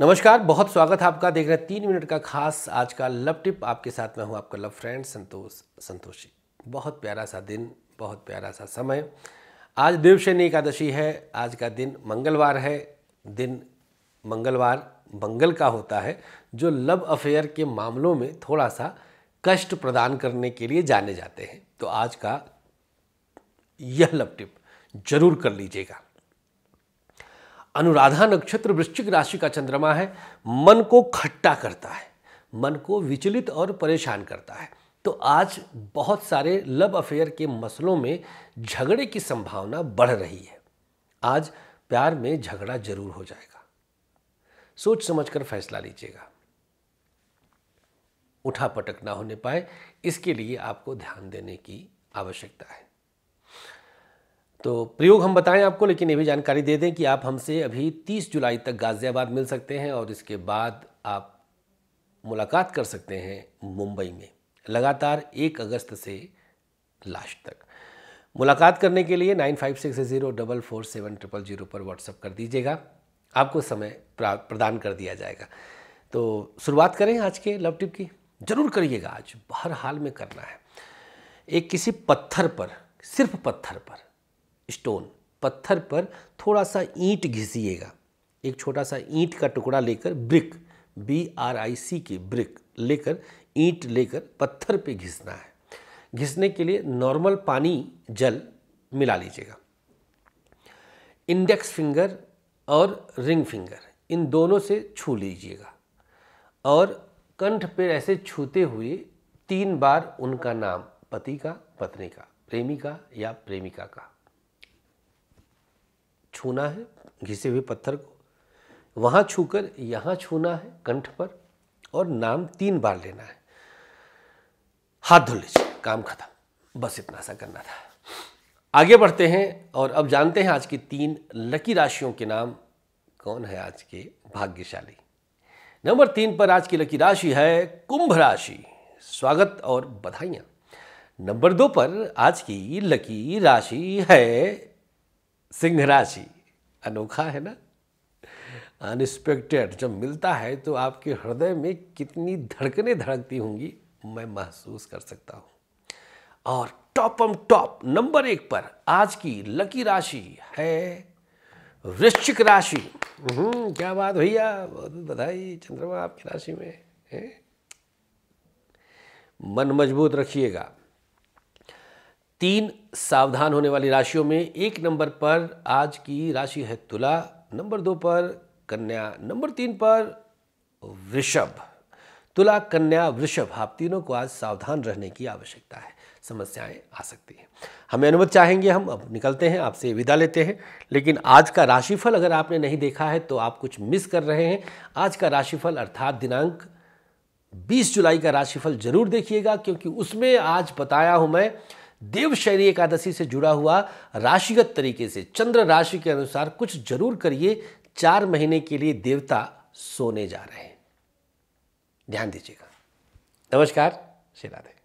नमस्कार बहुत स्वागत है आपका देख रहे तीन मिनट का खास आज का लव टिप आपके साथ में हूँ आपका लव फ्रेंड संतोष संतोषी बहुत प्यारा सा दिन बहुत प्यारा सा समय आज देवशनि एकादशी है आज का दिन मंगलवार है दिन मंगलवार मंगल का होता है जो लव अफेयर के मामलों में थोड़ा सा कष्ट प्रदान करने के लिए जाने जाते हैं तो आज का यह लव टिप जरूर कर लीजिएगा अनुराधा नक्षत्र वृश्चिक राशि का चंद्रमा है मन को खट्टा करता है मन को विचलित और परेशान करता है तो आज बहुत सारे लव अफेयर के मसलों में झगड़े की संभावना बढ़ रही है आज प्यार में झगड़ा जरूर हो जाएगा सोच समझकर फैसला लीजिएगा उठा पटक ना होने पाए इसके लिए आपको ध्यान देने की आवश्यकता है तो प्रयोग हम बताएं आपको लेकिन ये भी जानकारी दे दें कि आप हमसे अभी 30 जुलाई तक गाज़ियाबाद मिल सकते हैं और इसके बाद आप मुलाकात कर सकते हैं मुंबई में लगातार एक अगस्त से लास्ट तक मुलाकात करने के लिए nine five six zero double four seven triple zero पर व्हाट्सअप कर दीजिएगा आपको समय प्रदान कर दिया जाएगा तो शुरुआत करें आज के लव टिप की ज़रूर करिएगा आज हर हाल में करना है एक किसी पत्थर पर सिर्फ पत्थर पर स्टोन पत्थर पर थोड़ा सा ईंट घिसिएगा एक छोटा सा ईंट का टुकड़ा लेकर brick B R I C K brick लेकर ईंट लेकर पत्थर पे घिसना है घिसने के लिए नॉर्मल पानी जल मिला लीजिएगा इंडेक्स फिंगर और रिंग फिंगर इन दोनों से छू लीजिएगा और कंठ पर ऐसे छूते हुए तीन बार उनका नाम पति का पत्नी का प्रेमी का या प्रेमिका का छूना है घिसे हुए पत्थर को वहाँ छूकर यहाँ छूना है कंठ पर और नाम तीन बार लेना है हाथ धो लीजिए काम खत्म बस इतना सा करना था आगे बढ़ते हैं और अब जानते हैं आज की तीन लकी राशियों के नाम कौन है आज के भाग्यशाली नंबर तीन पर आज की लकी राशि है कुंभ राशि स्वागत और बधाइया नंबर दो पर आज की लकी राशि है सिंह राशि अनोखा है ना अनएक्सपेक्टेड जब मिलता है तो आपके हृदय में कितनी धड़कने धड़कती होंगी मैं महसूस कर सकता हूँ और टॉपम टॉप नंबर एक पर आज की लकी राशि है वृश्चिक राशि हम्म, क्या बात भैया बहुत बधाई चंद्रमा आपकी राशि में है मन मजबूत रखिएगा तीन सावधान होने वाली राशियों में एक नंबर पर आज की राशि है तुला नंबर दो पर कन्या नंबर तीन पर वृषभ तुला कन्या वृषभ आप तीनों को आज सावधान रहने की आवश्यकता है समस्याएं आ सकती हैं हमें अनुमति चाहेंगे हम अब निकलते हैं आपसे विदा लेते हैं लेकिन आज का राशिफल अगर आपने नहीं देखा है तो आप कुछ मिस कर रहे हैं आज का राशिफल अर्थात दिनांक 20 जुलाई का राशिफल जरूर देखिएगा क्योंकि उसमें आज बताया हूं मैं देवशैली एकादशी से जुड़ा हुआ राशिगत तरीके से चंद्र राशि के अनुसार कुछ जरूर करिए चार महीने के लिए देवता सोने जा रहे हैं ध्यान दीजिएगा नमस्कार श्री राधे